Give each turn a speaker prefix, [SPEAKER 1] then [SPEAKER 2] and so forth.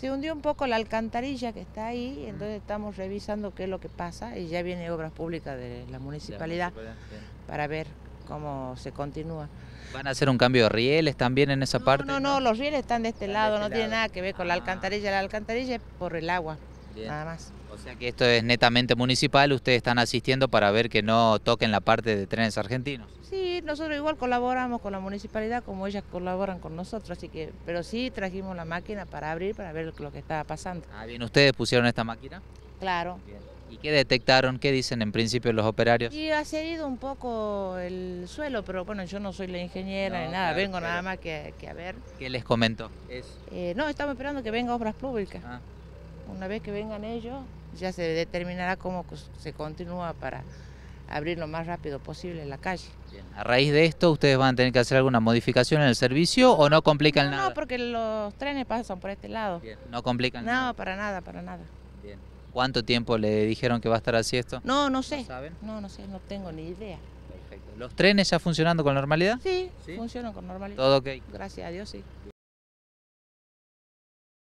[SPEAKER 1] Se hundió un poco la alcantarilla que está ahí, entonces estamos revisando qué es lo que pasa y ya viene Obras Públicas de la municipalidad, para ver cómo se continúa. ¿Van a hacer
[SPEAKER 2] un cambio de rieles también en esa parte? No,
[SPEAKER 1] no, los rieles están de este lado, este no tiene nada que ver con la ah. alcantarilla. La alcantarilla es por el agua. Nada más. O sea que esto
[SPEAKER 2] es netamente municipal, ustedes están asistiendo para ver que no toquen la parte de trenes argentinos.
[SPEAKER 1] Sí, nosotros igual colaboramos con la municipalidad como ellas colaboran con nosotros, así que, pero sí trajimos la máquina para abrir, para ver lo que estaba pasando. Ah, bien,
[SPEAKER 2] ¿ustedes pusieron esta máquina? Claro. ¿Y qué detectaron? ¿Qué dicen en principio los operarios? Y
[SPEAKER 1] ha cedido un poco el suelo, pero bueno, yo no soy la ingeniera ni nada, vengo nada más que, a ver.
[SPEAKER 2] ¿Qué les comento?
[SPEAKER 1] Eh, no, estamos esperando que venga Obras Públicas. Ah. Una vez que vengan ellos, ya se determinará cómo se continúa para abrir lo más rápido posible la calle.
[SPEAKER 2] A raíz de esto, ¿ustedes van a tener que hacer alguna modificación en el servicio o no complican nada? No,
[SPEAKER 1] porque los trenes pasan por este lado.
[SPEAKER 2] ¿No complican nada? No, para
[SPEAKER 1] nada, para nada.
[SPEAKER 2] ¿Cuánto tiempo le dijeron que va a estar así esto?
[SPEAKER 1] No, no sé. ¿Saben? No, no sé, no tengo ni idea.
[SPEAKER 2] ¿Los trenes ya funcionando con normalidad?
[SPEAKER 1] Sí, ¿Sí? funcionan con normalidad. ¿Todo ok? Gracias a Dios, sí.